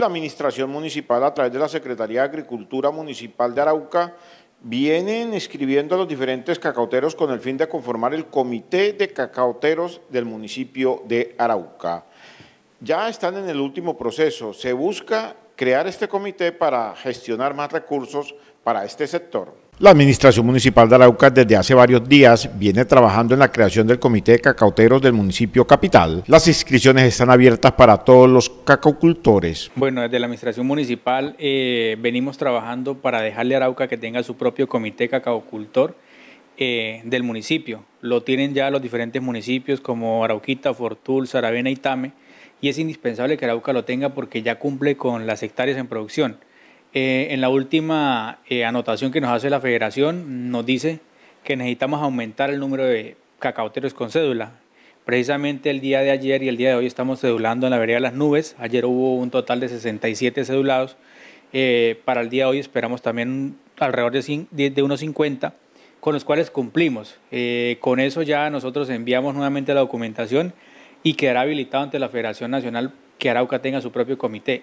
la Administración Municipal a través de la Secretaría de Agricultura Municipal de Arauca vienen escribiendo a los diferentes cacauteros con el fin de conformar el Comité de Cacauteros del municipio de Arauca. Ya están en el último proceso. Se busca crear este comité para gestionar más recursos para este sector. La Administración Municipal de Arauca desde hace varios días viene trabajando en la creación del Comité de Cacauteros del municipio capital. Las inscripciones están abiertas para todos los cacaocultores. Bueno, desde la Administración Municipal eh, venimos trabajando para dejarle a Arauca que tenga su propio Comité Cacaocultor eh, del municipio. Lo tienen ya los diferentes municipios como Arauquita, Fortul, Saravena y Tame y es indispensable que Arauca lo tenga porque ya cumple con las hectáreas en producción. Eh, en la última eh, anotación que nos hace la federación, nos dice que necesitamos aumentar el número de cacauteros con cédula. Precisamente el día de ayer y el día de hoy estamos cedulando en la vereda de las nubes. Ayer hubo un total de 67 cedulados. Eh, para el día de hoy esperamos también alrededor de, de unos 50, con los cuales cumplimos. con eso ya nosotros enviamos nuevamente la documentación y quedará habilitado ante la Federación Nacional que Arauca tenga su propio comité.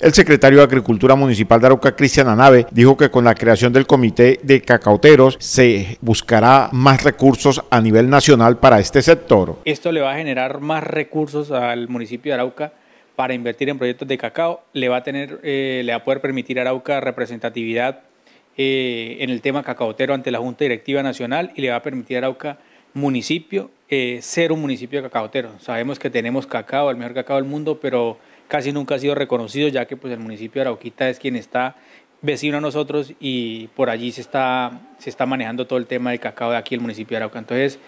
El secretario de Agricultura Municipal de Arauca, Cristian Anave, dijo que con la creación del comité de cacauteros se buscará más recursos a nivel nacional para este sector. Esto le va a generar más recursos al municipio de Arauca para invertir en proyectos de cacao, le va a, tener, eh, le va poder permitir a Arauca representatividad eh, en el tema cacautero ante la Junta Directiva Nacional y le va a permitir a Arauca municipio ser eh, un municipio cacaotero. Sabemos que tenemos cacao, el mejor cacao del mundo, pero casi nunca ha sido reconocido, ya que pues, el municipio de Arauquita es quien está vecino a nosotros y por allí se está, se está manejando todo el tema del cacao de aquí, el municipio de Arauca. Entonces,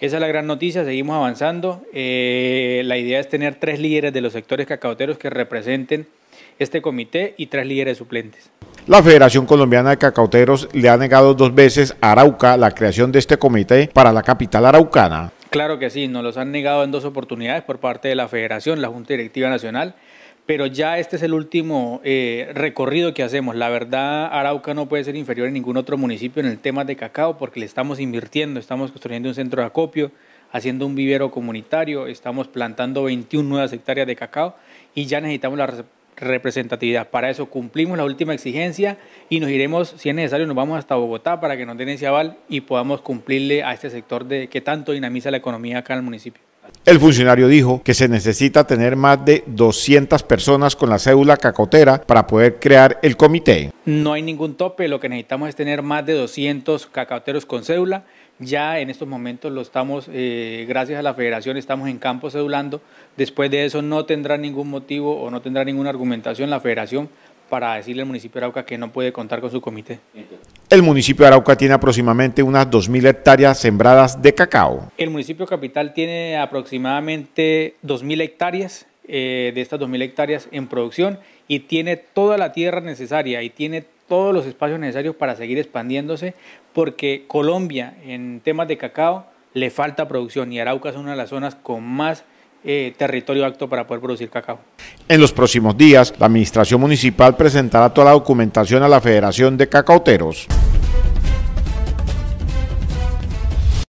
esa es la gran noticia, seguimos avanzando. Eh, la idea es tener tres líderes de los sectores cacaoteros que representen este comité y tres líderes suplentes. La Federación Colombiana de Cacauteros le ha negado dos veces a Arauca la creación de este comité para la capital araucana. Claro que sí, nos los han negado en dos oportunidades por parte de la Federación, la Junta Directiva Nacional, pero ya este es el último eh, recorrido que hacemos. La verdad, Arauca no puede ser inferior a ningún otro municipio en el tema de cacao porque le estamos invirtiendo, estamos construyendo un centro de acopio, haciendo un vivero comunitario, estamos plantando 21 nuevas hectáreas de cacao y ya necesitamos la representatividad. Para eso cumplimos la última exigencia y nos iremos, si es necesario, nos vamos hasta Bogotá para que nos den ese aval y podamos cumplirle a este sector de que tanto dinamiza la economía acá en el municipio. El funcionario dijo que se necesita tener más de 200 personas con la cédula cacotera para poder crear el comité. No hay ningún tope, lo que necesitamos es tener más de 200 cacoteros con cédula ya en estos momentos lo estamos, eh, gracias a la federación, estamos en campo cedulando. Después de eso no tendrá ningún motivo o no tendrá ninguna argumentación la federación para decirle al municipio de Arauca que no puede contar con su comité. El municipio de Arauca tiene aproximadamente unas 2.000 hectáreas sembradas de cacao. El municipio capital tiene aproximadamente 2.000 hectáreas, eh, de estas 2.000 hectáreas en producción y tiene toda la tierra necesaria y tiene todos los espacios necesarios para seguir expandiéndose, porque Colombia en temas de cacao le falta producción y Arauca es una de las zonas con más eh, territorio acto para poder producir cacao. En los próximos días, la Administración Municipal presentará toda la documentación a la Federación de Cacauteros.